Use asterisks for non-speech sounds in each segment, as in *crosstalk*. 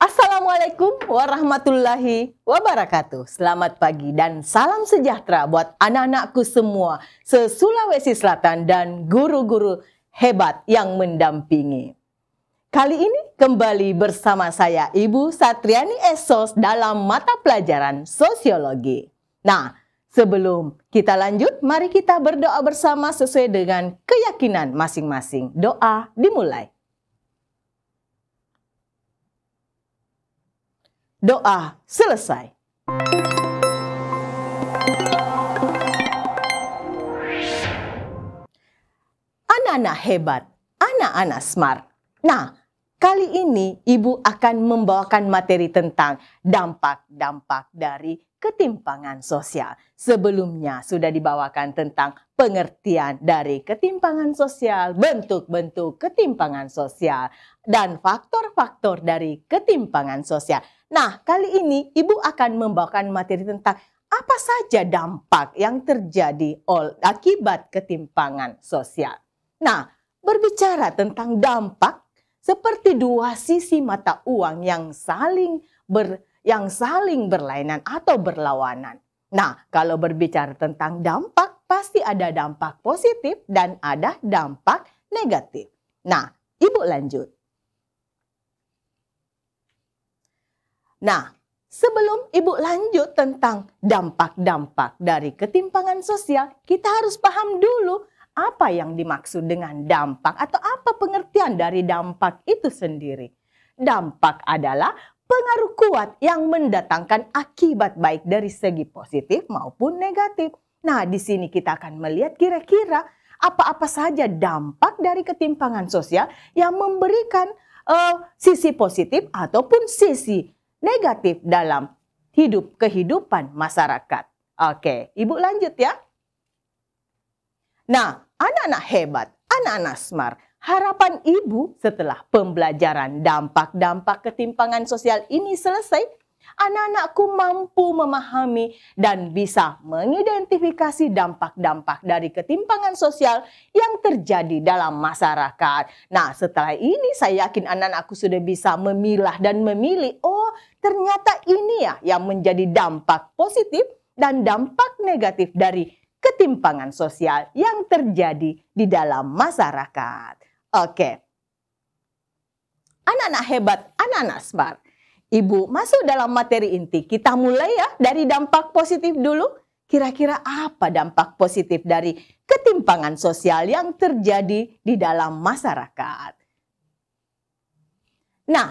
Assalamualaikum warahmatullahi wabarakatuh. Selamat pagi dan salam sejahtera buat anak-anakku semua se-Sulawesi Selatan dan guru-guru hebat yang mendampingi. Kali ini kembali bersama saya Ibu Satriani Esos dalam mata pelajaran sosiologi. Nah, sebelum kita lanjut, mari kita berdoa bersama sesuai dengan keyakinan masing-masing. Doa dimulai. Doa selesai. Anak-anak hebat, anak-anak smart. Nah, kali ini Ibu akan membawakan materi tentang dampak-dampak dari ketimpangan sosial. Sebelumnya sudah dibawakan tentang pengertian dari ketimpangan sosial, bentuk-bentuk ketimpangan sosial, dan faktor-faktor dari ketimpangan sosial. Nah, kali ini Ibu akan membawakan materi tentang apa saja dampak yang terjadi akibat ketimpangan sosial. Nah, berbicara tentang dampak seperti dua sisi mata uang yang saling ber, yang saling berlainan atau berlawanan. Nah, kalau berbicara tentang dampak, pasti ada dampak positif dan ada dampak negatif. Nah, Ibu lanjut. Nah, sebelum Ibu lanjut tentang dampak-dampak dari ketimpangan sosial, kita harus paham dulu apa yang dimaksud dengan dampak atau apa pengertian dari dampak itu sendiri. Dampak adalah pengaruh kuat yang mendatangkan akibat baik dari segi positif maupun negatif. Nah, di sini kita akan melihat kira-kira apa-apa saja dampak dari ketimpangan sosial yang memberikan uh, sisi positif ataupun sisi negatif dalam hidup kehidupan masyarakat. Oke, Ibu lanjut ya. Nah, anak-anak hebat, anak-anak smart. Harapan Ibu setelah pembelajaran dampak-dampak ketimpangan sosial ini selesai, anak-anakku mampu memahami dan bisa mengidentifikasi dampak-dampak dari ketimpangan sosial yang terjadi dalam masyarakat. Nah, setelah ini saya yakin anak-anakku sudah bisa memilah dan memilih, oh ternyata ini ya yang menjadi dampak positif dan dampak negatif dari ketimpangan sosial yang terjadi di dalam masyarakat. Oke. Anak-anak hebat, anak-anak smart. Ibu masuk dalam materi inti. Kita mulai ya dari dampak positif dulu. Kira-kira apa dampak positif dari ketimpangan sosial yang terjadi di dalam masyarakat? Nah,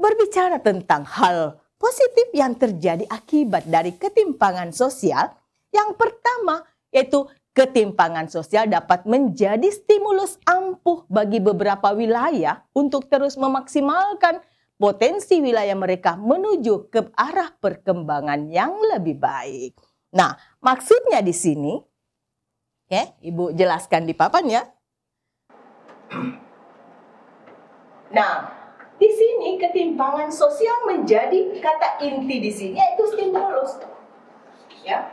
berbicara tentang hal positif yang terjadi akibat dari ketimpangan sosial, yang pertama yaitu ketimpangan sosial dapat menjadi stimulus ampuh bagi beberapa wilayah untuk terus memaksimalkan potensi wilayah mereka menuju ke arah perkembangan yang lebih baik. Nah, maksudnya di sini, ya, Ibu jelaskan di papan ya. Nah, di sini ketimpangan sosial menjadi kata inti di sini yaitu stimulus. Ya.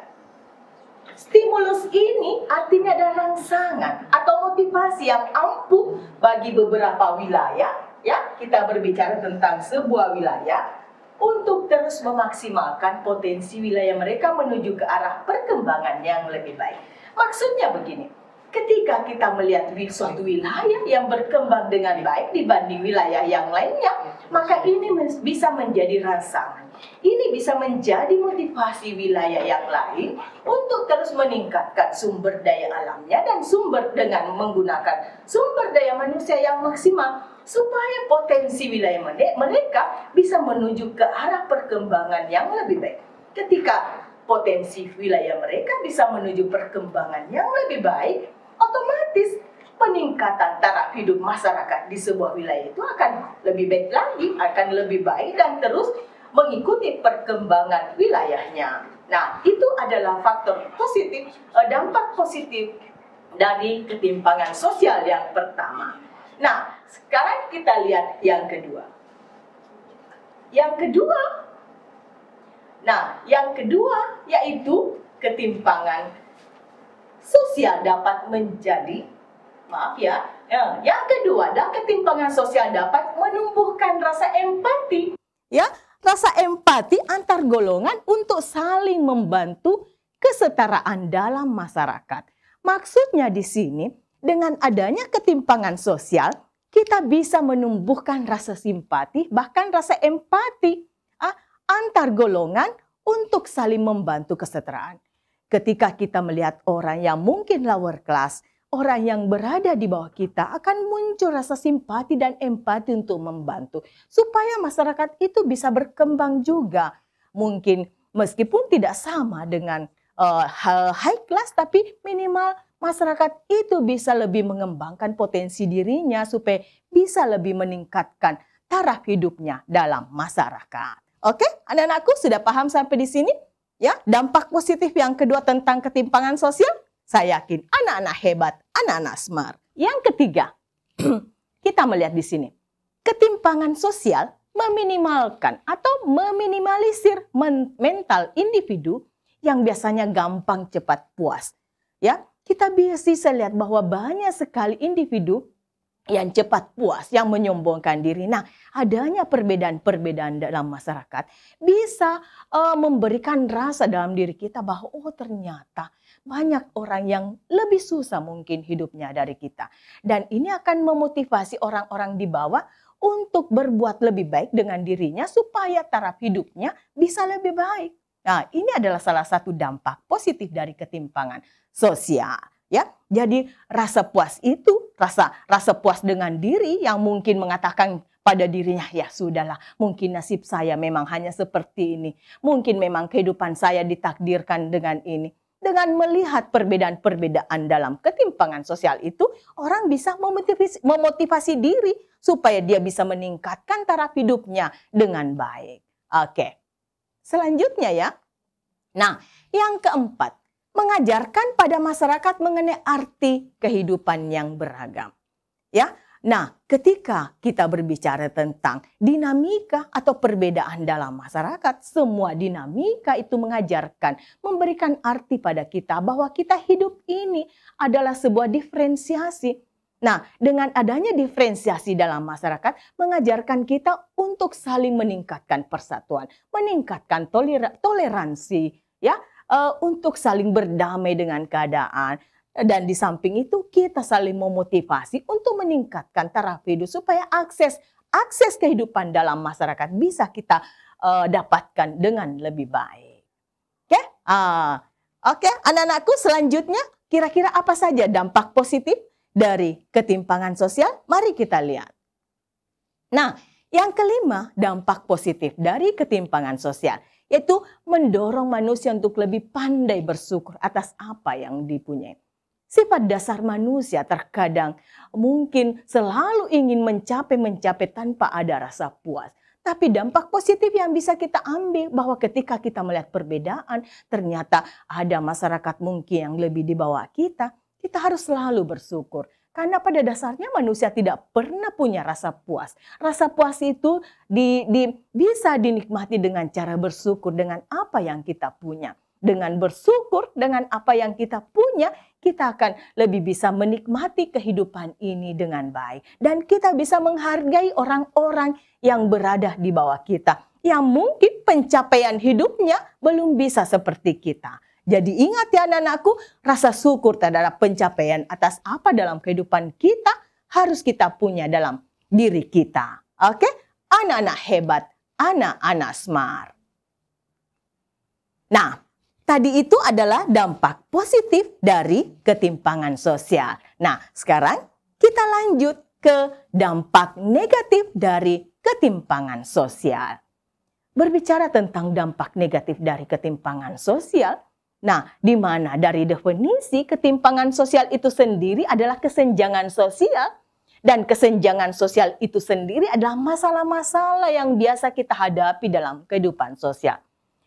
Stimulus ini artinya ada rangsangan atau motivasi yang ampuh bagi beberapa wilayah ya kita berbicara tentang sebuah wilayah untuk terus memaksimalkan potensi wilayah mereka menuju ke arah perkembangan yang lebih baik. Maksudnya begini, ketika kita melihat suatu wilayah yang berkembang dengan baik dibanding wilayah yang lainnya, ya, maka ini bisa menjadi rangsangan. Ini bisa menjadi motivasi wilayah yang lain untuk terus meningkatkan sumber daya alamnya dan sumber dengan menggunakan sumber daya manusia yang maksimal supaya potensi wilayah mereka bisa menuju ke arah perkembangan yang lebih baik. Ketika potensi wilayah mereka bisa menuju perkembangan yang lebih baik, otomatis peningkatan taraf hidup masyarakat di sebuah wilayah itu akan lebih baik lagi, akan lebih baik dan terus mengikuti perkembangan wilayahnya. Nah, itu adalah faktor positif, eh, dampak positif dari ketimpangan sosial yang pertama. Nah, sekarang kita lihat yang kedua. Yang kedua, nah, yang kedua yaitu ketimpangan sosial dapat menjadi maaf ya, ya. Yang kedua, dan ketimpangan sosial dapat menumbuhkan rasa empati. Ya, rasa empati antar golongan untuk saling membantu kesetaraan dalam masyarakat. Maksudnya di sini, dengan adanya ketimpangan sosial, kita bisa menumbuhkan rasa simpati, bahkan rasa empati ah, antar golongan untuk saling membantu kesetaraan. Ketika kita melihat orang yang mungkin lower class, orang yang berada di bawah kita akan muncul rasa simpati dan empati untuk membantu. Supaya masyarakat itu bisa berkembang juga. Mungkin meskipun tidak sama dengan uh, high class tapi minimal masyarakat itu bisa lebih mengembangkan potensi dirinya supaya bisa lebih meningkatkan taraf hidupnya dalam masyarakat. Oke, anak-anakku sudah paham sampai di sini? Ya, dampak positif yang kedua tentang ketimpangan sosial, saya yakin anak-anak hebat, anak-anak smart. Yang ketiga, *clears throat* kita melihat di sini, ketimpangan sosial meminimalkan atau meminimalisir mental individu yang biasanya gampang cepat puas. Ya, kita bisa lihat bahwa banyak sekali individu yang cepat puas, yang menyombongkan diri. Nah, adanya perbedaan-perbedaan dalam masyarakat bisa uh, memberikan rasa dalam diri kita bahwa oh ternyata banyak orang yang lebih susah mungkin hidupnya dari kita. Dan ini akan memotivasi orang-orang di bawah untuk berbuat lebih baik dengan dirinya supaya taraf hidupnya bisa lebih baik. Nah, ini adalah salah satu dampak positif dari ketimpangan sosial, ya. Jadi rasa puas itu rasa rasa puas dengan diri yang mungkin mengatakan pada dirinya, ya sudahlah, mungkin nasib saya memang hanya seperti ini. Mungkin memang kehidupan saya ditakdirkan dengan ini. Dengan melihat perbedaan-perbedaan dalam ketimpangan sosial itu, orang bisa memotivasi, memotivasi diri supaya dia bisa meningkatkan taraf hidupnya dengan baik. Oke. Okay selanjutnya ya. Nah, yang keempat, mengajarkan pada masyarakat mengenai arti kehidupan yang beragam. Ya. Nah, ketika kita berbicara tentang dinamika atau perbedaan dalam masyarakat, semua dinamika itu mengajarkan, memberikan arti pada kita bahwa kita hidup ini adalah sebuah diferensiasi Nah, dengan adanya diferensiasi dalam masyarakat, mengajarkan kita untuk saling meningkatkan persatuan, meningkatkan toleransi, ya, uh, untuk saling berdamai dengan keadaan. Dan di samping itu kita saling memotivasi untuk meningkatkan taraf hidup supaya akses akses kehidupan dalam masyarakat bisa kita uh, dapatkan dengan lebih baik. Oke, okay? uh, oke, okay. anak-anakku selanjutnya kira-kira apa saja dampak positif dari ketimpangan sosial? Mari kita lihat. Nah, yang kelima, dampak positif dari ketimpangan sosial yaitu mendorong manusia untuk lebih pandai bersyukur atas apa yang dipunyai. Sifat dasar manusia terkadang mungkin selalu ingin mencapai-mencapai tanpa ada rasa puas. Tapi dampak positif yang bisa kita ambil bahwa ketika kita melihat perbedaan, ternyata ada masyarakat mungkin yang lebih di bawah kita, kita harus selalu bersyukur. Karena pada dasarnya manusia tidak pernah punya rasa puas. Rasa puas itu di, di, bisa dinikmati dengan cara bersyukur dengan apa yang kita punya. Dengan bersyukur dengan apa yang kita punya, kita akan lebih bisa menikmati kehidupan ini dengan baik. Dan kita bisa menghargai orang-orang yang berada di bawah kita. Yang mungkin pencapaian hidupnya belum bisa seperti kita jadi ingat ya anak-anakku, rasa syukur terhadap pencapaian atas apa dalam kehidupan kita harus kita punya dalam diri kita. Oke? Anak-anak hebat, anak-anak smart. Nah, tadi itu adalah dampak positif dari ketimpangan sosial. Nah, sekarang kita lanjut ke dampak negatif dari ketimpangan sosial. Berbicara tentang dampak negatif dari ketimpangan sosial, Nah, di mana dari definisi ketimpangan sosial itu sendiri adalah kesenjangan sosial dan kesenjangan sosial itu sendiri adalah masalah-masalah yang biasa kita hadapi dalam kehidupan sosial.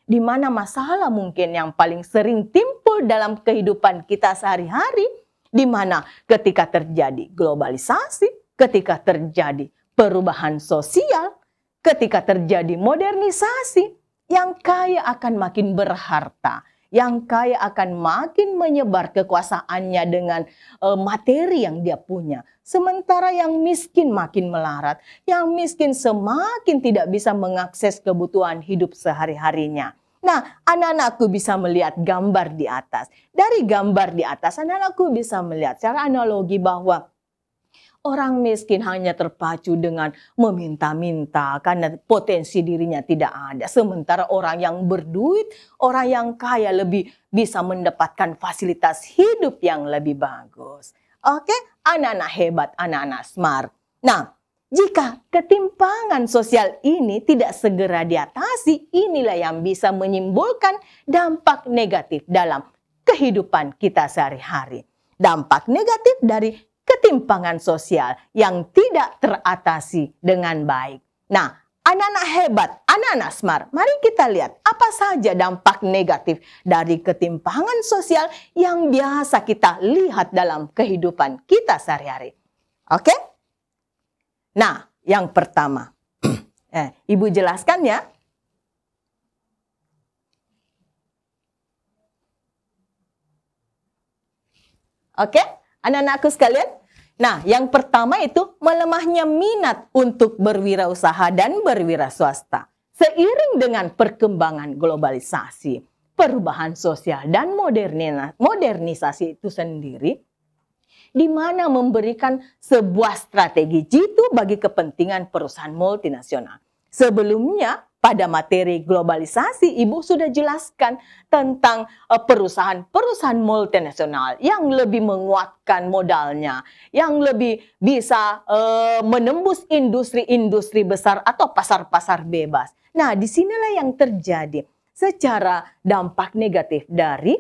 Di mana masalah mungkin yang paling sering timbul dalam kehidupan kita sehari-hari, di mana ketika terjadi globalisasi, ketika terjadi perubahan sosial, ketika terjadi modernisasi, yang kaya akan makin berharta yang kaya akan makin menyebar kekuasaannya dengan uh, materi yang dia punya. Sementara yang miskin makin melarat. Yang miskin semakin tidak bisa mengakses kebutuhan hidup sehari-harinya. Nah, anak-anakku bisa melihat gambar di atas. Dari gambar di atas, anak-anakku bisa melihat secara analogi bahwa Orang miskin hanya terpacu dengan meminta-minta karena potensi dirinya tidak ada. Sementara orang yang berduit, orang yang kaya lebih bisa mendapatkan fasilitas hidup yang lebih bagus. Oke, anak-anak hebat, anak-anak smart. Nah, jika ketimpangan sosial ini tidak segera diatasi, inilah yang bisa menyimbolkan dampak negatif dalam kehidupan kita sehari-hari. Dampak negatif dari ketimpangan sosial yang tidak teratasi dengan baik. Nah, anak-anak hebat, anak-anak smart, mari kita lihat apa saja dampak negatif dari ketimpangan sosial yang biasa kita lihat dalam kehidupan kita sehari-hari. Oke? Nah, yang pertama, *clears throat* eh, Ibu jelaskan ya. Oke? Okay? anak-anakku sekalian? Nah, yang pertama itu melemahnya minat untuk berwirausaha dan berwira swasta. Seiring dengan perkembangan globalisasi, perubahan sosial dan modernisasi itu sendiri, di mana memberikan sebuah strategi jitu bagi kepentingan perusahaan multinasional. Sebelumnya, pada materi globalisasi, Ibu sudah jelaskan tentang perusahaan-perusahaan multinasional yang lebih menguatkan modalnya, yang lebih bisa uh, menembus industri-industri besar atau pasar-pasar bebas. Nah, disinilah yang terjadi secara dampak negatif dari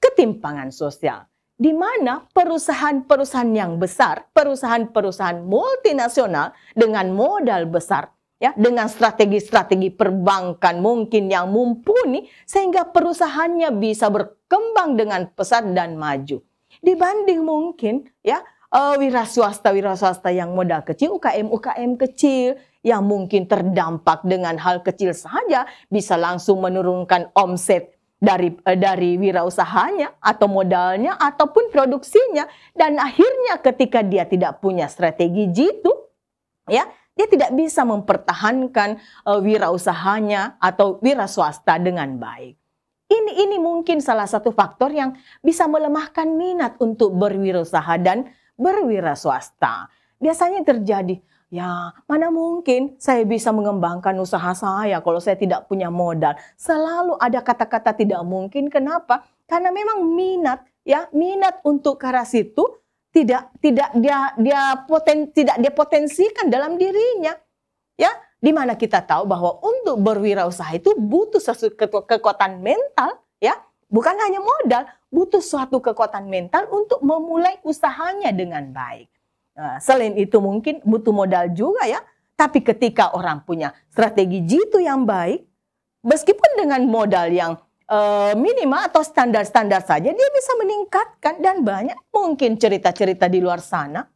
ketimpangan sosial di mana perusahaan-perusahaan yang besar, perusahaan-perusahaan multinasional dengan modal besar ya dengan strategi-strategi perbankan mungkin yang mumpuni sehingga perusahaannya bisa berkembang dengan pesat dan maju dibanding mungkin ya uh, eh, wira swasta wira swasta yang modal kecil UKM UKM kecil yang mungkin terdampak dengan hal kecil saja bisa langsung menurunkan omset dari uh, dari usahanya atau modalnya ataupun produksinya dan akhirnya ketika dia tidak punya strategi jitu ya dia tidak bisa mempertahankan uh, eh, usahanya atau wira swasta dengan baik. Ini ini mungkin salah satu faktor yang bisa melemahkan minat untuk berwirausaha dan berwira swasta. Biasanya terjadi, ya mana mungkin saya bisa mengembangkan usaha saya kalau saya tidak punya modal. Selalu ada kata-kata tidak mungkin. Kenapa? Karena memang minat ya, minat untuk ke arah situ tidak tidak dia dia poten tidak dia potensikan dalam dirinya ya di mana kita tahu bahwa untuk berwirausaha itu butuh sesuatu kekuatan mental ya bukan hanya modal butuh suatu kekuatan mental untuk memulai usahanya dengan baik nah, selain itu mungkin butuh modal juga ya tapi ketika orang punya strategi jitu yang baik meskipun dengan modal yang Eh, minimal atau standar-standar saja dia bisa meningkatkan dan banyak mungkin cerita-cerita di luar sana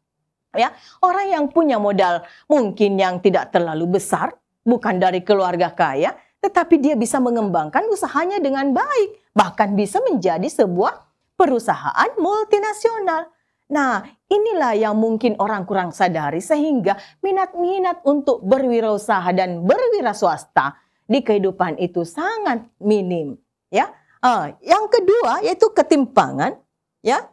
ya orang yang punya modal mungkin yang tidak terlalu besar bukan dari keluarga kaya tetapi dia bisa mengembangkan usahanya dengan baik bahkan bisa menjadi sebuah perusahaan multinasional Nah, inilah yang mungkin orang kurang sadari sehingga minat-minat untuk berwirausaha dan berwiraswasta di kehidupan itu sangat minim ya. Uh, yang kedua yaitu ketimpangan, ya.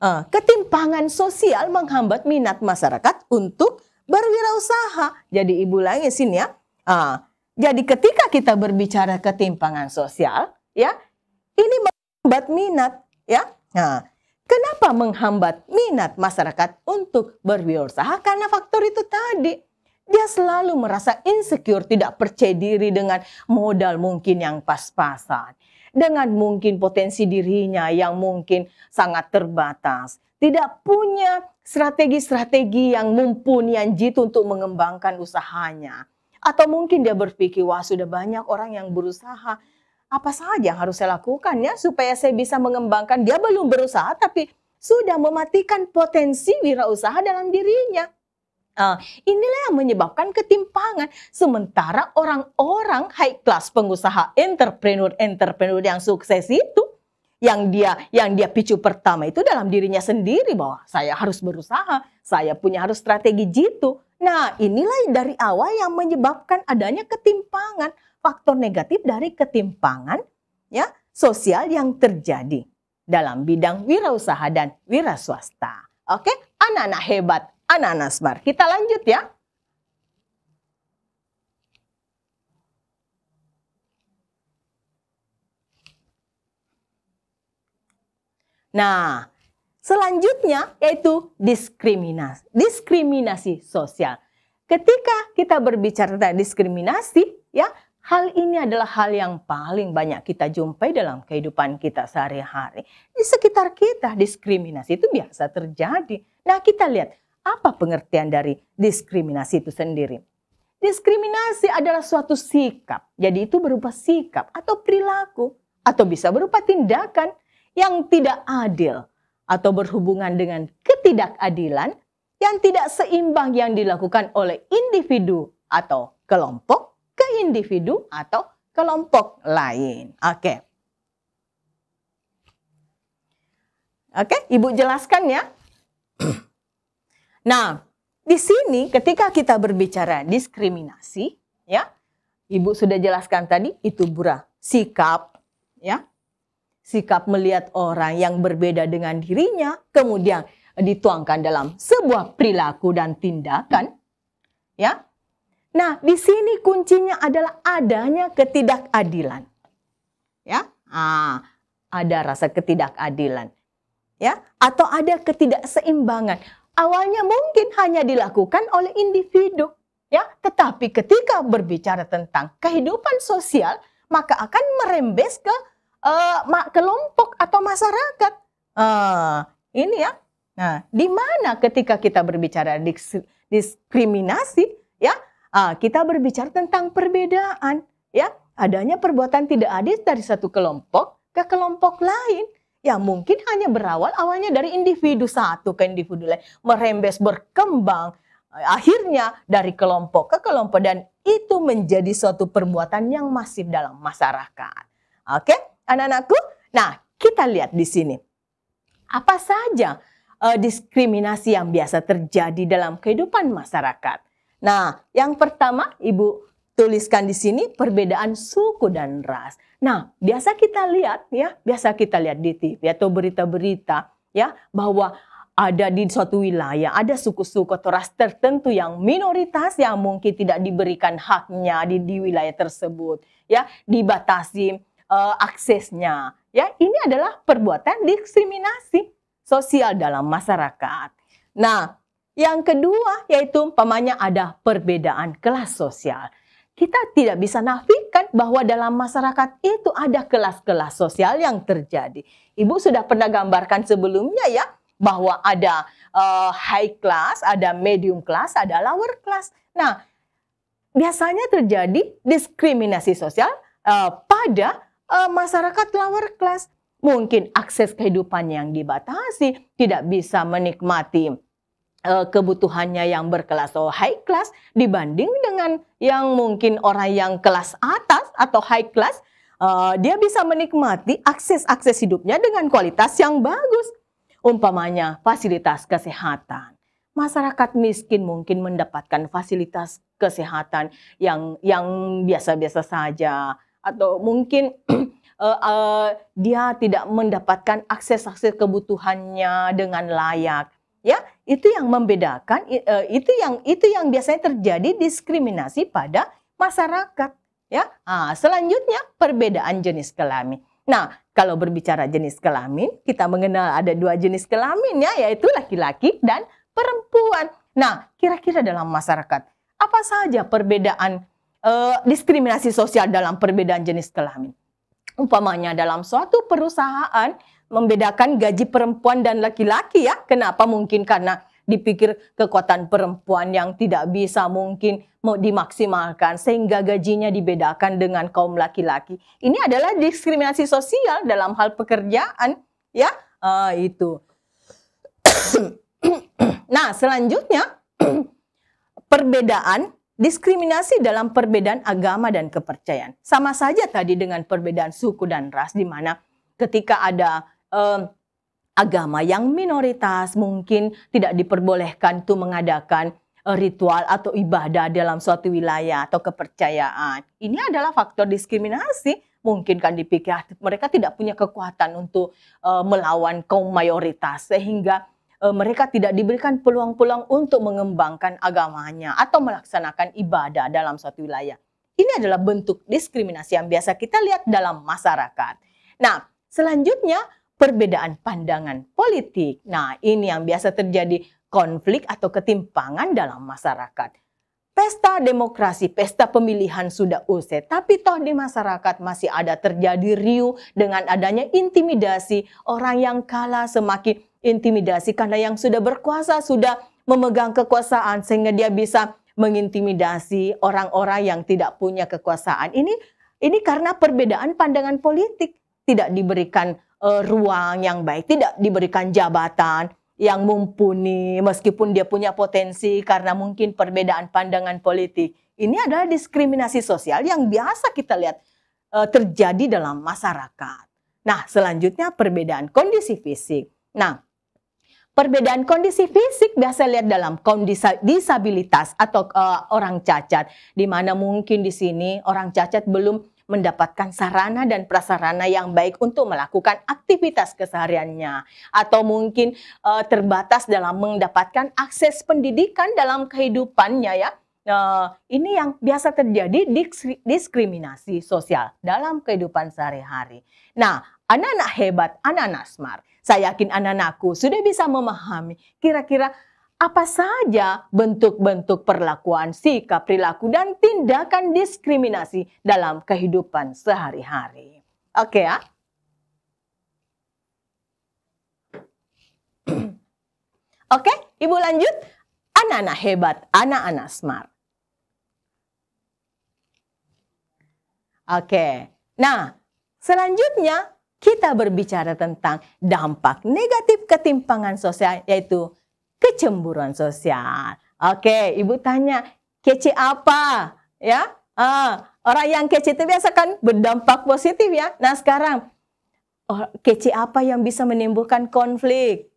Uh, ketimpangan sosial menghambat minat masyarakat untuk berwirausaha. Jadi Ibu lagi sini ya. Uh, jadi ketika kita berbicara ketimpangan sosial, ya, ini menghambat minat, ya. Nah, kenapa menghambat minat masyarakat untuk berwirausaha? Karena faktor itu tadi. Dia selalu merasa insecure, tidak percaya diri dengan modal mungkin yang pas-pasan dengan mungkin potensi dirinya yang mungkin sangat terbatas, tidak punya strategi-strategi yang mumpuni yang jitu untuk mengembangkan usahanya. Atau mungkin dia berpikir, wah sudah banyak orang yang berusaha, apa saja yang harus saya lakukan ya supaya saya bisa mengembangkan. Dia belum berusaha tapi sudah mematikan potensi wirausaha dalam dirinya. Uh, inilah yang menyebabkan ketimpangan. Sementara orang-orang high class pengusaha entrepreneur-entrepreneur yang sukses itu yang dia yang dia picu pertama itu dalam dirinya sendiri bahwa saya harus berusaha, saya punya harus strategi jitu. Nah, inilah dari awal yang menyebabkan adanya ketimpangan, faktor negatif dari ketimpangan ya sosial yang terjadi dalam bidang wirausaha dan wira Oke, anak-anak hebat Anak-anak Kita lanjut ya. Nah, selanjutnya yaitu diskriminasi. Diskriminasi sosial. Ketika kita berbicara tentang diskriminasi, ya, hal ini adalah hal yang paling banyak kita jumpai dalam kehidupan kita sehari-hari. Di sekitar kita diskriminasi itu biasa terjadi. Nah, kita lihat apa pengertian dari diskriminasi itu sendiri? Diskriminasi adalah suatu sikap, jadi itu berupa sikap atau perilaku, atau bisa berupa tindakan yang tidak adil atau berhubungan dengan ketidakadilan yang tidak seimbang yang dilakukan oleh individu atau kelompok ke individu atau kelompok lain. Oke. Oke, Ibu jelaskan ya. Nah, di sini ketika kita berbicara diskriminasi, ya, Ibu sudah jelaskan tadi itu bura, sikap, ya. Sikap melihat orang yang berbeda dengan dirinya, kemudian dituangkan dalam sebuah perilaku dan tindakan, ya. Nah, di sini kuncinya adalah adanya ketidakadilan. Ya. Ah, ada rasa ketidakadilan. Ya, atau ada ketidakseimbangan awalnya mungkin hanya dilakukan oleh individu, ya, tetapi ketika berbicara tentang kehidupan sosial, maka akan merembes ke uh, eh, kelompok atau masyarakat. Uh, ini ya. Nah, di mana ketika kita berbicara diskriminasi, ya, uh, kita berbicara tentang perbedaan, ya, adanya perbuatan tidak adil dari satu kelompok ke kelompok lain. Ya mungkin hanya berawal awalnya dari individu satu ke individu lain. Merembes berkembang. Eh, akhirnya dari kelompok ke kelompok. Dan itu menjadi suatu perbuatan yang masif dalam masyarakat. Oke anak-anakku? Nah kita lihat di sini. Apa saja uh, diskriminasi yang biasa terjadi dalam kehidupan masyarakat. Nah, yang pertama Ibu tuliskan di sini perbedaan suku dan ras. Nah, biasa kita lihat ya, biasa kita lihat di TV atau berita-berita ya bahwa ada di suatu wilayah, ada suku-suku atau ras tertentu yang minoritas yang mungkin tidak diberikan haknya di, di wilayah tersebut, ya dibatasi uh, aksesnya. Ya, ini adalah perbuatan diskriminasi sosial dalam masyarakat. Nah, yang kedua yaitu umpamanya ada perbedaan kelas sosial kita tidak bisa nafikan bahwa dalam masyarakat itu ada kelas-kelas sosial yang terjadi. Ibu sudah pernah gambarkan sebelumnya ya bahwa ada uh, high class, ada medium class, ada lower class. Nah, biasanya terjadi diskriminasi sosial uh, pada uh, masyarakat lower class. Mungkin akses kehidupan yang dibatasi, tidak bisa menikmati Eh, kebutuhannya yang berkelas atau high class dibanding dengan yang mungkin orang yang kelas atas atau high class uh, dia bisa menikmati akses-akses hidupnya dengan kualitas yang bagus umpamanya fasilitas kesehatan masyarakat miskin mungkin mendapatkan fasilitas kesehatan yang yang biasa-biasa saja atau mungkin uh, *clears throat* uh, dia tidak mendapatkan akses-akses kebutuhannya dengan layak ya itu yang membedakan eh, itu yang itu yang biasanya terjadi diskriminasi pada masyarakat ya. Nah, selanjutnya perbedaan jenis kelamin. Nah, kalau berbicara jenis kelamin, kita mengenal ada dua jenis kelamin ya, yaitu laki-laki dan perempuan. Nah, kira-kira dalam masyarakat apa saja perbedaan eh, diskriminasi sosial dalam perbedaan jenis kelamin? Umpamanya dalam suatu perusahaan membedakan gaji perempuan dan laki-laki ya. Kenapa? Mungkin karena dipikir kekuatan perempuan yang tidak bisa mungkin mau dimaksimalkan sehingga gajinya dibedakan dengan kaum laki-laki. Ini adalah diskriminasi sosial dalam hal pekerjaan ya. Uh, itu. *coughs* nah, selanjutnya *coughs* perbedaan diskriminasi dalam perbedaan agama dan kepercayaan. Sama saja tadi dengan perbedaan suku dan ras di mana ketika ada uh, agama yang minoritas mungkin tidak diperbolehkan tuh mengadakan eh, ritual atau ibadah dalam suatu wilayah atau kepercayaan. Ini adalah faktor diskriminasi. Mungkin kan dipikir ah, mereka tidak punya kekuatan untuk uh, melawan kaum mayoritas sehingga uh, mereka tidak diberikan peluang-peluang untuk mengembangkan agamanya atau melaksanakan ibadah dalam suatu wilayah. Ini adalah bentuk diskriminasi yang biasa kita lihat dalam masyarakat. Nah, selanjutnya perbedaan pandangan politik. Nah, ini yang biasa terjadi konflik atau ketimpangan dalam masyarakat. Pesta demokrasi, pesta pemilihan sudah usai, tapi toh di masyarakat masih ada terjadi riuh dengan adanya intimidasi. Orang yang kalah semakin intimidasi karena yang sudah berkuasa sudah memegang kekuasaan sehingga dia bisa mengintimidasi orang-orang yang tidak punya kekuasaan. Ini ini karena perbedaan pandangan politik tidak diberikan uh, ruang yang baik, tidak diberikan jabatan yang mumpuni meskipun dia punya potensi karena mungkin perbedaan pandangan politik. Ini adalah diskriminasi sosial yang biasa kita lihat uh, terjadi dalam masyarakat. Nah, selanjutnya perbedaan kondisi fisik. Nah, perbedaan kondisi fisik biasa lihat dalam kondisi disabilitas atau uh, orang cacat di mana mungkin di sini orang cacat belum mendapatkan sarana dan prasarana yang baik untuk melakukan aktivitas kesehariannya atau mungkin e, terbatas dalam mendapatkan akses pendidikan dalam kehidupannya ya. E, ini yang biasa terjadi diskriminasi sosial dalam kehidupan sehari-hari. Nah, anak-anak hebat, anak-anak smart. Saya yakin anak-anakku sudah bisa memahami kira-kira apa saja bentuk-bentuk perlakuan, sikap, perilaku, dan tindakan diskriminasi dalam kehidupan sehari-hari. Oke ya. *clears throat* Oke, Ibu lanjut. Anak-anak hebat, anak-anak smart. Oke, nah selanjutnya kita berbicara tentang dampak negatif ketimpangan sosial yaitu kecemburuan sosial. Oke, Ibu tanya, kece apa? Ya, uh, orang yang kece itu biasa kan berdampak positif ya. Nah sekarang, oh, kece apa yang bisa menimbulkan konflik?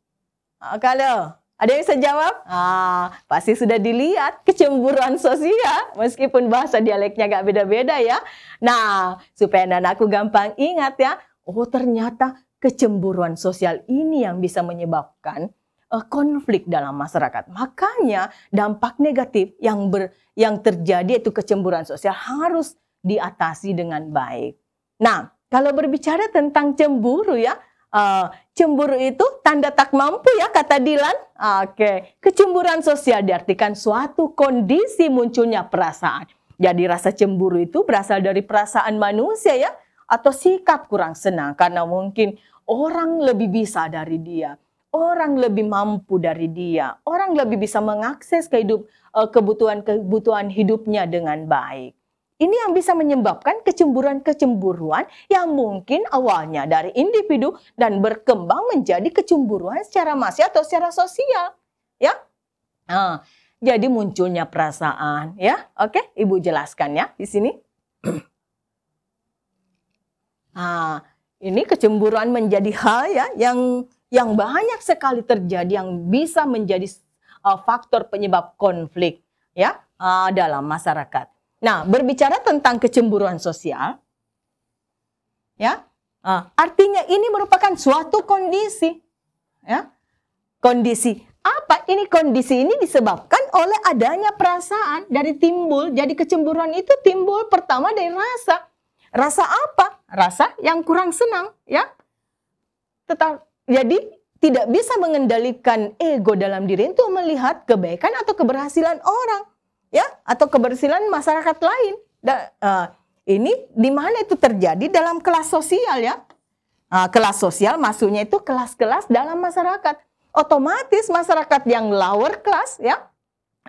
Uh, kalau ada yang bisa jawab? Ah, pasti sudah dilihat kecemburuan sosial, meskipun bahasa dialeknya agak beda-beda ya. Nah, supaya anakku gampang ingat ya, oh ternyata kecemburuan sosial ini yang bisa menyebabkan Eh, konflik dalam masyarakat. Makanya dampak negatif yang ber, yang terjadi itu kecemburuan sosial harus diatasi dengan baik. Nah, kalau berbicara tentang cemburu ya, uh, cemburu itu tanda tak mampu ya kata Dilan. Oke, okay. kecemburuan sosial diartikan suatu kondisi munculnya perasaan. Jadi rasa cemburu itu berasal dari perasaan manusia ya atau sikap kurang senang karena mungkin orang lebih bisa dari dia orang lebih mampu dari dia, orang lebih bisa mengakses kehidup eh, kebutuhan-kebutuhan hidupnya dengan baik. Ini yang bisa menyebabkan kecemburuan-kecemburuan yang mungkin awalnya dari individu dan berkembang menjadi kecemburuan secara masih atau secara sosial, ya. Nah, jadi munculnya perasaan, ya. Oke, Ibu jelaskan ya di sini. Nah, *clears throat* ini kecemburuan menjadi hal ya yang yang banyak sekali terjadi yang bisa menjadi uh, faktor penyebab konflik ya uh, dalam masyarakat. Nah, berbicara tentang kecemburuan sosial ya, uh, artinya ini merupakan suatu kondisi ya. Kondisi apa ini kondisi ini disebabkan oleh adanya perasaan dari timbul. Jadi kecemburuan itu timbul pertama dari rasa. Rasa apa? Rasa yang kurang senang ya. Tetap jadi tidak bisa mengendalikan ego dalam diri itu melihat kebaikan atau keberhasilan orang, ya, atau keberhasilan masyarakat lain. Da, uh, ini di mana itu terjadi dalam kelas sosial ya? Uh, kelas sosial maksudnya itu kelas-kelas dalam masyarakat. Otomatis masyarakat yang lower class ya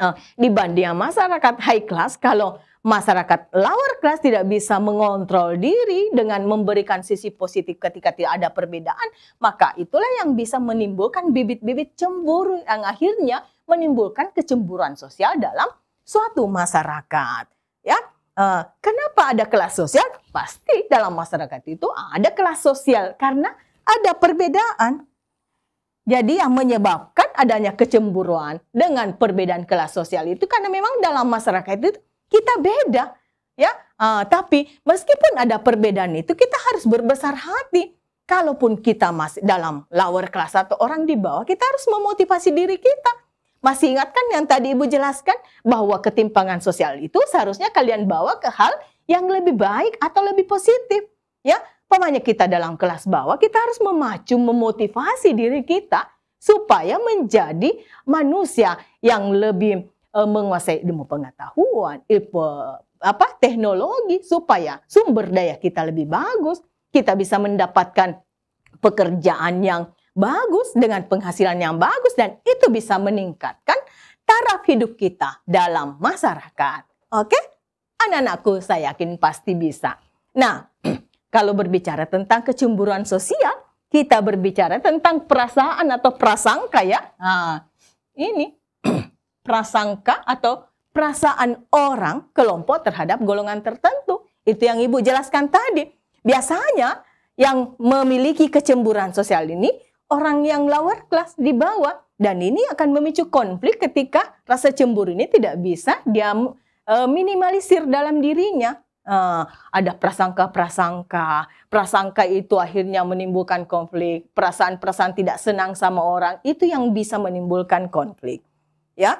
uh, dibanding masyarakat high class kalau masyarakat lower class tidak bisa mengontrol diri dengan memberikan sisi positif ketika tidak ada perbedaan, maka itulah yang bisa menimbulkan bibit-bibit cemburu yang akhirnya menimbulkan kecemburuan sosial dalam suatu masyarakat. Ya, eh, kenapa ada kelas sosial? Pasti dalam masyarakat itu ada kelas sosial karena ada perbedaan. Jadi yang menyebabkan adanya kecemburuan dengan perbedaan kelas sosial itu karena memang dalam masyarakat itu kita beda, ya. Uh, tapi meskipun ada perbedaan itu, kita harus berbesar hati. Kalaupun kita masih dalam lower class atau orang di bawah, kita harus memotivasi diri kita. Masih ingat kan yang tadi Ibu jelaskan bahwa ketimpangan sosial itu seharusnya kalian bawa ke hal yang lebih baik atau lebih positif, ya. Pemanya kita dalam kelas bawah, kita harus memacu, memotivasi diri kita supaya menjadi manusia yang lebih uh, menguasai ilmu pengetahuan, ilmu apa teknologi supaya sumber daya kita lebih bagus, kita bisa mendapatkan pekerjaan yang bagus dengan penghasilan yang bagus dan itu bisa meningkatkan taraf hidup kita dalam masyarakat. Oke? Anak-anakku saya yakin pasti bisa. Nah, *clears throat* kalau berbicara tentang kecemburuan sosial, kita berbicara tentang perasaan atau prasangka ya. Nah, ini prasangka atau perasaan orang kelompok terhadap golongan tertentu. Itu yang Ibu jelaskan tadi. Biasanya yang memiliki kecemburuan sosial ini orang yang lower class di bawah dan ini akan memicu konflik ketika rasa cemburu ini tidak bisa dia e, minimalisir dalam dirinya. E, ada prasangka-prasangka, prasangka itu akhirnya menimbulkan konflik, perasaan-perasaan tidak senang sama orang itu yang bisa menimbulkan konflik. Ya,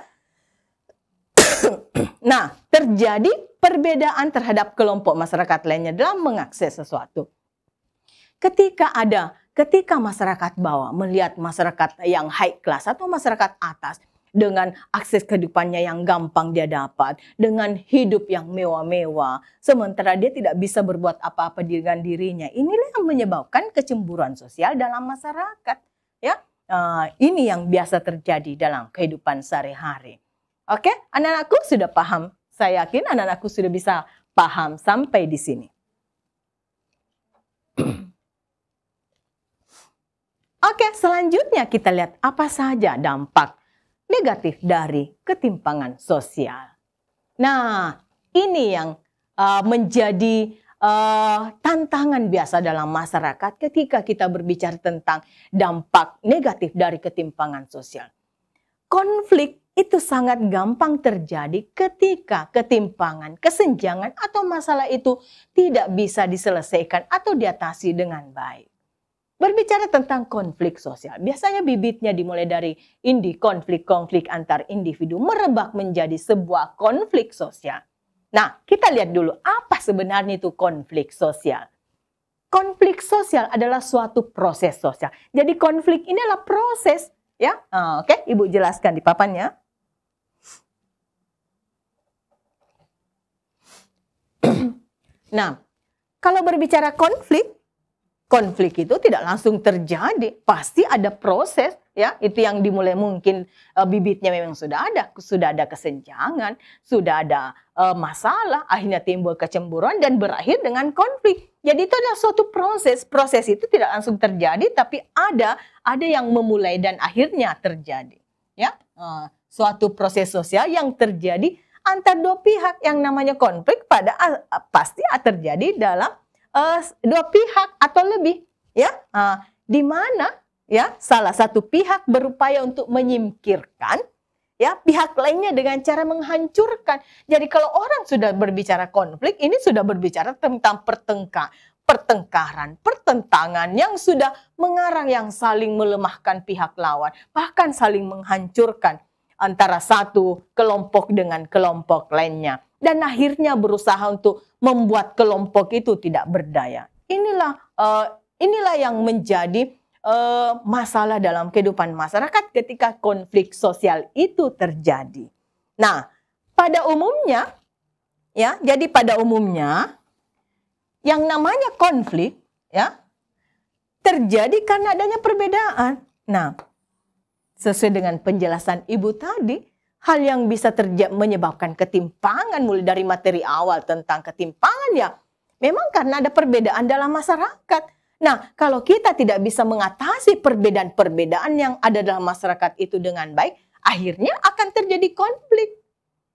*coughs* nah, terjadi perbedaan terhadap kelompok masyarakat lainnya dalam mengakses sesuatu. Ketika ada, ketika masyarakat bawah melihat masyarakat yang high class atau masyarakat atas dengan akses kehidupannya yang gampang dia dapat, dengan hidup yang mewah-mewah, sementara dia tidak bisa berbuat apa-apa dengan dirinya. Inilah yang menyebabkan kecemburuan sosial dalam masyarakat, ya. Uh, ini yang biasa terjadi dalam kehidupan sehari-hari. Oke, anak-anakku sudah paham. Saya yakin anak-anakku sudah bisa paham sampai di sini. *clears throat* Oke, selanjutnya kita lihat apa saja dampak negatif dari ketimpangan sosial. Nah, ini yang uh, menjadi uh, tantangan biasa dalam masyarakat ketika kita berbicara tentang dampak negatif dari ketimpangan sosial. Konflik itu sangat gampang terjadi ketika ketimpangan, kesenjangan, atau masalah itu tidak bisa diselesaikan atau diatasi dengan baik. Berbicara tentang konflik sosial, biasanya bibitnya dimulai dari indi konflik-konflik antar individu merebak menjadi sebuah konflik sosial. Nah, kita lihat dulu apa sebenarnya itu konflik sosial. Konflik sosial adalah suatu proses sosial. Jadi konflik ini adalah proses ya. Ah, oke, Ibu jelaskan di papannya. nah, kalau berbicara konflik, konflik itu tidak langsung terjadi, pasti ada proses ya. Itu yang dimulai mungkin e, bibitnya memang sudah ada, sudah ada kesenjangan, sudah ada e, masalah, akhirnya timbul kecemburuan dan berakhir dengan konflik. Jadi itu adalah suatu proses. Proses itu tidak langsung terjadi, tapi ada ada yang memulai dan akhirnya terjadi. Ya, e, suatu proses sosial yang terjadi antar dua pihak yang namanya konflik pada pasti terjadi dalam uh, dua pihak atau lebih ya uh, di mana ya salah satu pihak berupaya untuk menyingkirkan ya pihak lainnya dengan cara menghancurkan. Jadi kalau orang sudah berbicara konflik ini sudah berbicara tentang pertengkar, pertengkaran, pertentangan yang sudah mengarang yang saling melemahkan pihak lawan, bahkan saling menghancurkan antara satu kelompok dengan kelompok lainnya. Dan akhirnya berusaha untuk membuat kelompok itu tidak berdaya. Inilah uh, inilah yang menjadi uh, masalah dalam kehidupan masyarakat ketika konflik sosial itu terjadi. Nah, pada umumnya ya, jadi pada umumnya yang namanya konflik ya terjadi karena adanya perbedaan. Nah, Sesuai dengan penjelasan ibu tadi, hal yang bisa terjadi menyebabkan ketimpangan mulai dari materi awal tentang ketimpangan ya memang karena ada perbedaan dalam masyarakat. Nah, kalau kita tidak bisa mengatasi perbedaan-perbedaan yang ada dalam masyarakat itu dengan baik, akhirnya akan terjadi konflik.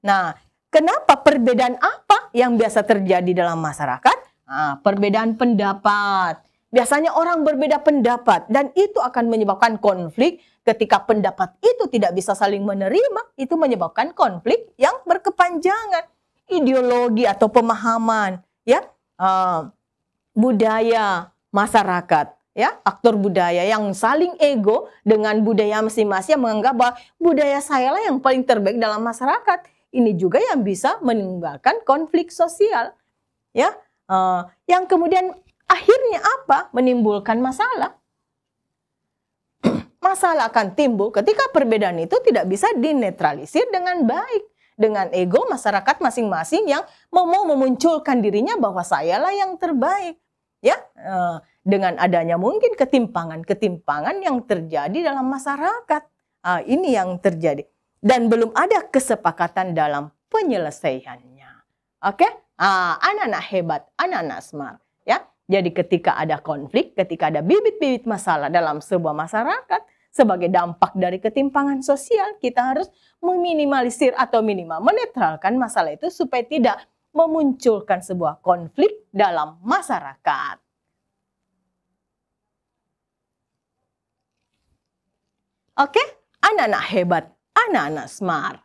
Nah, kenapa perbedaan apa yang biasa terjadi dalam masyarakat? Nah, perbedaan pendapat, Biasanya orang berbeda pendapat dan itu akan menyebabkan konflik ketika pendapat itu tidak bisa saling menerima, itu menyebabkan konflik yang berkepanjangan. Ideologi atau pemahaman, ya, uh, budaya masyarakat, ya, aktor budaya yang saling ego dengan budaya masing-masing yang menganggap bahwa budaya saya lah yang paling terbaik dalam masyarakat. Ini juga yang bisa menimbulkan konflik sosial, ya. Uh, yang kemudian akhirnya apa? Menimbulkan masalah. *clears throat* masalah akan timbul ketika perbedaan itu tidak bisa dinetralisir dengan baik. Dengan ego masyarakat masing-masing yang mau memunculkan dirinya bahwa sayalah yang terbaik. Ya, eh, dengan adanya mungkin ketimpangan-ketimpangan yang terjadi dalam masyarakat. Ah, ini yang terjadi. Dan belum ada kesepakatan dalam penyelesaiannya. Oke? Ah, anak-anak hebat, anak-anak smart, ya. Jadi ketika ada konflik, ketika ada bibit-bibit masalah dalam sebuah masyarakat, sebagai dampak dari ketimpangan sosial, kita harus meminimalisir atau minimal menetralkan masalah itu supaya tidak memunculkan sebuah konflik dalam masyarakat. Oke, anak-anak hebat, anak-anak smart.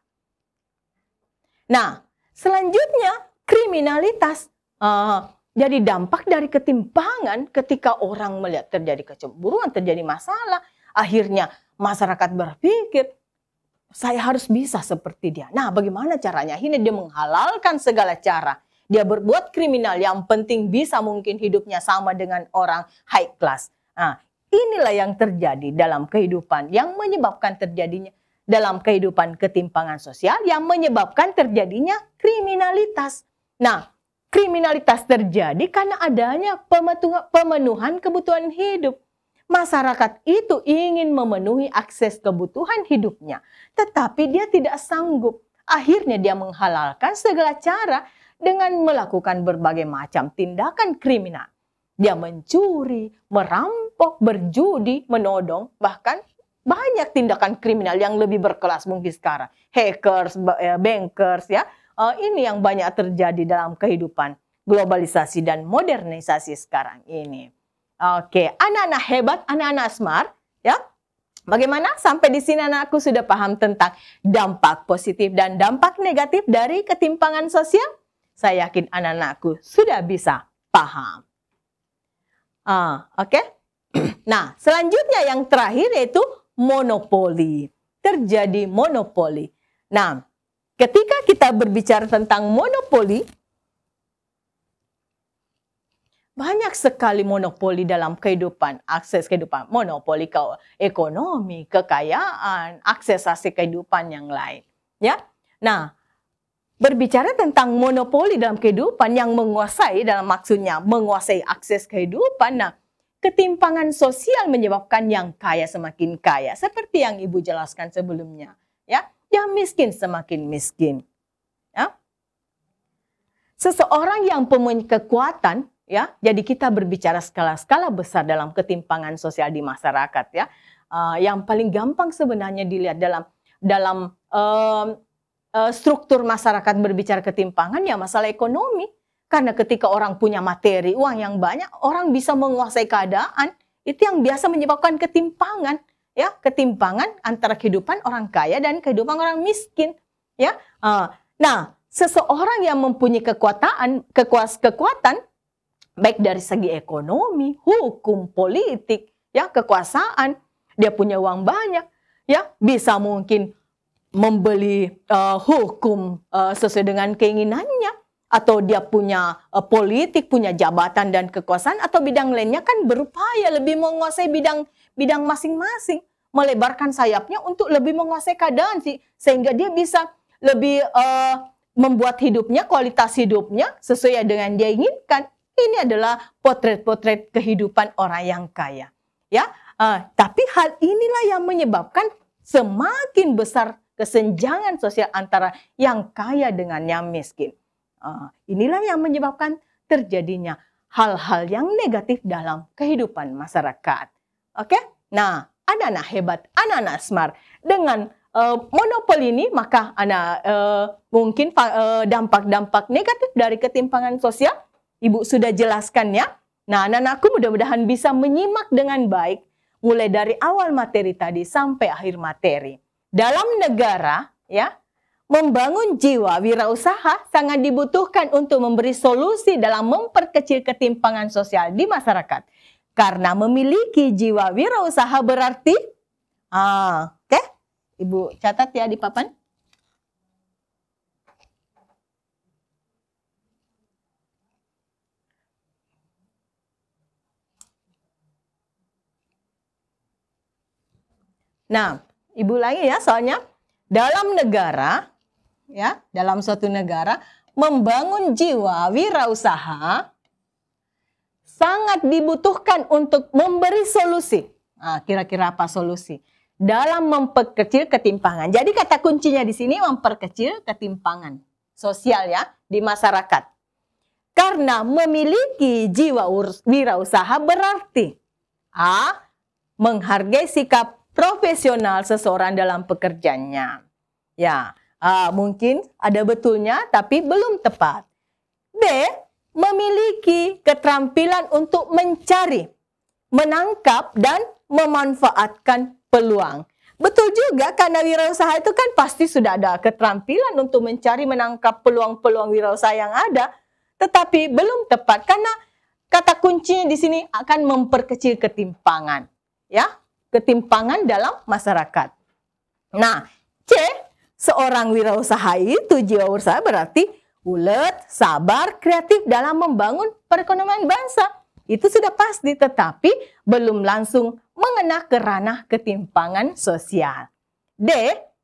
Nah, selanjutnya kriminalitas. Uh, jadi dampak dari ketimpangan ketika orang melihat terjadi kecemburuan, terjadi masalah, akhirnya masyarakat berpikir, saya harus bisa seperti dia. Nah bagaimana caranya? Ini dia menghalalkan segala cara. Dia berbuat kriminal yang penting bisa mungkin hidupnya sama dengan orang high class. Nah, inilah yang terjadi dalam kehidupan yang menyebabkan terjadinya dalam kehidupan ketimpangan sosial yang menyebabkan terjadinya kriminalitas. Nah, kriminalitas terjadi karena adanya pemenuhan kebutuhan hidup. Masyarakat itu ingin memenuhi akses kebutuhan hidupnya, tetapi dia tidak sanggup. Akhirnya dia menghalalkan segala cara dengan melakukan berbagai macam tindakan kriminal. Dia mencuri, merampok, berjudi, menodong, bahkan banyak tindakan kriminal yang lebih berkelas mungkin sekarang. Hackers, eh, bankers ya, uh, ini yang banyak terjadi dalam kehidupan globalisasi dan modernisasi sekarang ini. Oke, anak-anak hebat, anak-anak smart, ya. Bagaimana? Sampai di sini anakku sudah paham tentang dampak positif dan dampak negatif dari ketimpangan sosial? Saya yakin anak-anakku sudah bisa paham. Ah, Oke? Okay? *clears throat* Nah, selanjutnya yang terakhir yaitu monopoli. Terjadi monopoli. Nah, Ketika kita berbicara tentang monopoli, banyak sekali monopoli dalam kehidupan, akses kehidupan, monopoli ke ekonomi, kekayaan, akses aksesasi kehidupan yang lain. Ya, nah berbicara tentang monopoli dalam kehidupan yang menguasai dalam maksudnya menguasai akses kehidupan. Nah, ketimpangan sosial menyebabkan yang kaya semakin kaya, seperti yang ibu jelaskan sebelumnya. Ya, yang miskin semakin miskin. Ya. Seseorang yang mempunyai kekuatan, ya, jadi kita berbicara skala-skala besar dalam ketimpangan sosial di masyarakat, ya. Uh, yang paling gampang sebenarnya dilihat dalam dalam um, struktur masyarakat berbicara ketimpangan ya masalah ekonomi. Karena ketika orang punya materi, uang yang banyak, orang bisa menguasai keadaan. Itu yang biasa menyebabkan ketimpangan ya ketimpangan antara kehidupan orang kaya dan kehidupan orang miskin ya uh, nah seseorang yang mempunyai kekuatan kekuas kekuatan baik dari segi ekonomi hukum politik ya kekuasaan dia punya uang banyak ya bisa mungkin membeli uh, hukum uh, sesuai dengan keinginannya atau dia punya uh, politik punya jabatan dan kekuasaan atau bidang lainnya kan berupaya lebih menguasai bidang bidang masing-masing, melebarkan sayapnya untuk lebih menguasai keadaan sih, sehingga dia bisa lebih uh, membuat hidupnya, kualitas hidupnya sesuai dengan dia inginkan. Ini adalah potret-potret kehidupan orang yang kaya, ya. Uh, tapi hal inilah yang menyebabkan semakin besar kesenjangan sosial antara yang kaya dengan yang miskin. Uh, inilah yang menyebabkan terjadinya hal-hal yang negatif dalam kehidupan masyarakat. Oke? Okay? Nah, anak-anak hebat, anak-anak smart. Dengan uh, monopoli ini maka anak uh, eh, mungkin dampak eh, dampak-dampak negatif dari ketimpangan sosial ibu sudah jelaskan ya. Nah, anak-anakku mudah-mudahan bisa menyimak dengan baik mulai dari awal materi tadi sampai akhir materi. Dalam negara ya, membangun jiwa wirausaha sangat dibutuhkan untuk memberi solusi dalam memperkecil ketimpangan sosial di masyarakat. Karena memiliki jiwa wirausaha berarti ah, oke. Okay? Ibu catat ya di papan. Nah, Ibu lagi ya soalnya dalam negara ya, dalam suatu negara membangun jiwa wirausaha sangat dibutuhkan untuk memberi solusi. Ah, kira-kira apa solusi? Dalam memperkecil ketimpangan. Jadi kata kuncinya di sini memperkecil ketimpangan sosial ya di masyarakat. Karena memiliki jiwa wirausaha berarti A. Menghargai sikap profesional seseorang dalam pekerjaannya. Ya, uh, mungkin ada betulnya tapi belum tepat. B memiliki keterampilan untuk mencari, menangkap, dan memanfaatkan peluang. Betul juga karena wirausaha itu kan pasti sudah ada keterampilan untuk mencari menangkap peluang-peluang wirausaha yang ada, tetapi belum tepat karena kata kuncinya di sini akan memperkecil ketimpangan, ya, ketimpangan dalam masyarakat. Nah, C seorang wirausaha itu jiwa usaha berarti ulet, sabar, kreatif dalam membangun perekonomian bangsa. Itu sudah pasti, tetapi belum langsung mengena ke ranah ketimpangan sosial. D.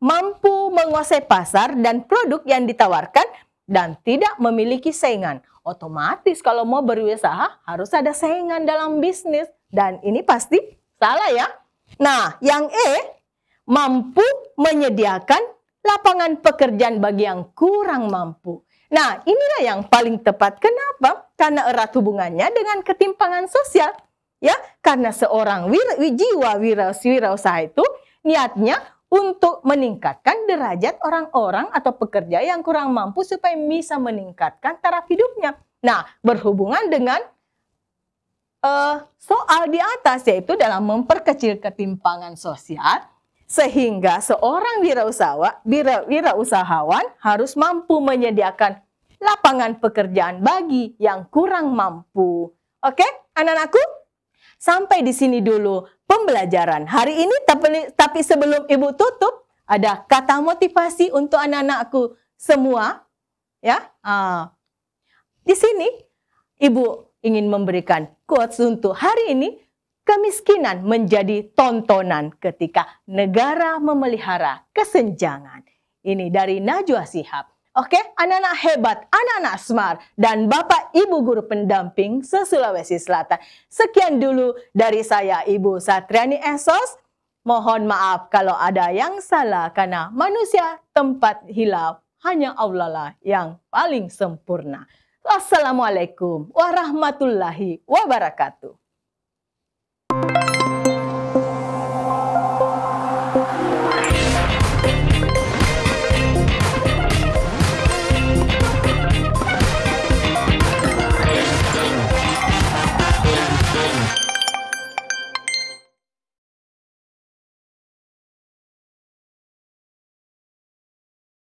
Mampu menguasai pasar dan produk yang ditawarkan dan tidak memiliki saingan. Otomatis kalau mau berusaha harus ada saingan dalam bisnis. Dan ini pasti salah ya. Nah, yang E, mampu menyediakan lapangan pekerjaan bagi yang kurang mampu. Nah, inilah yang paling tepat. Kenapa? Karena erat hubungannya dengan ketimpangan sosial. Ya, karena seorang wira, jiwa wira, wirausaha itu niatnya untuk meningkatkan derajat orang-orang atau pekerja yang kurang mampu supaya bisa meningkatkan taraf hidupnya. Nah, berhubungan dengan uh, soal di atas yaitu dalam memperkecil ketimpangan sosial sehingga seorang wirausaha wira, wirausahawan harus mampu menyediakan lapangan pekerjaan bagi yang kurang mampu. Oke, anak-anakku? Sampai di sini dulu pembelajaran hari ini. Tapi, tapi sebelum Ibu tutup, ada kata motivasi untuk anak-anakku semua. Ya, ah. di sini Ibu ingin memberikan quotes untuk hari ini kemiskinan menjadi tontonan ketika negara memelihara kesenjangan. Ini dari Najwa Sihab. Oke, anak-anak hebat, anak-anak smart, dan Bapak Ibu Guru Pendamping se-Sulawesi Selatan. Sekian dulu dari saya Ibu Satriani Esos. Mohon maaf kalau ada yang salah karena manusia tempat hilaf hanya Allah lah yang paling sempurna. Wassalamualaikum warahmatullahi wabarakatuh.